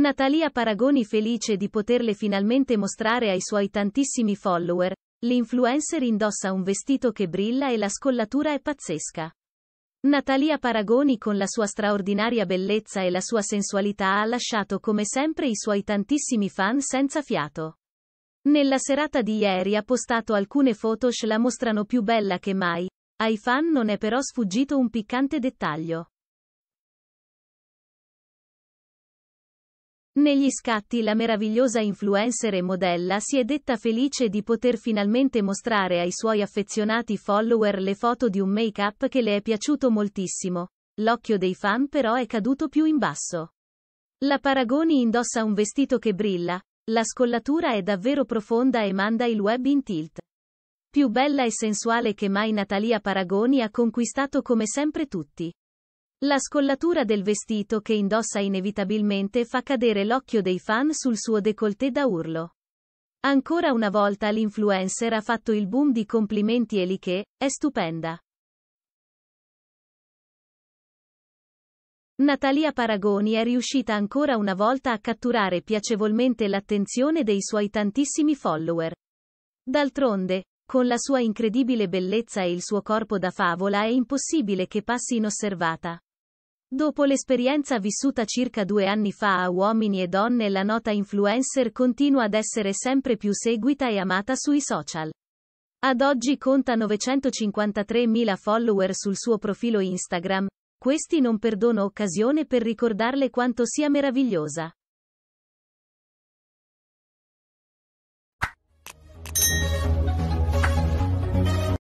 Natalia Paragoni felice di poterle finalmente mostrare ai suoi tantissimi follower, l'influencer indossa un vestito che brilla e la scollatura è pazzesca. Natalia Paragoni con la sua straordinaria bellezza e la sua sensualità ha lasciato come sempre i suoi tantissimi fan senza fiato. Nella serata di ieri ha postato alcune foto che la mostrano più bella che mai, ai fan non è però sfuggito un piccante dettaglio. Negli scatti la meravigliosa influencer e modella si è detta felice di poter finalmente mostrare ai suoi affezionati follower le foto di un make-up che le è piaciuto moltissimo. L'occhio dei fan però è caduto più in basso. La Paragoni indossa un vestito che brilla, la scollatura è davvero profonda e manda il web in tilt. Più bella e sensuale che mai Natalia Paragoni ha conquistato come sempre tutti. La scollatura del vestito che indossa inevitabilmente fa cadere l'occhio dei fan sul suo décolleté da urlo. Ancora una volta l'influencer ha fatto il boom di complimenti e che, è stupenda. Natalia Paragoni è riuscita ancora una volta a catturare piacevolmente l'attenzione dei suoi tantissimi follower. D'altronde, con la sua incredibile bellezza e il suo corpo da favola è impossibile che passi inosservata. Dopo l'esperienza vissuta circa due anni fa a uomini e donne la nota influencer continua ad essere sempre più seguita e amata sui social. Ad oggi conta 953.000 follower sul suo profilo Instagram, questi non perdono occasione per ricordarle quanto sia meravigliosa.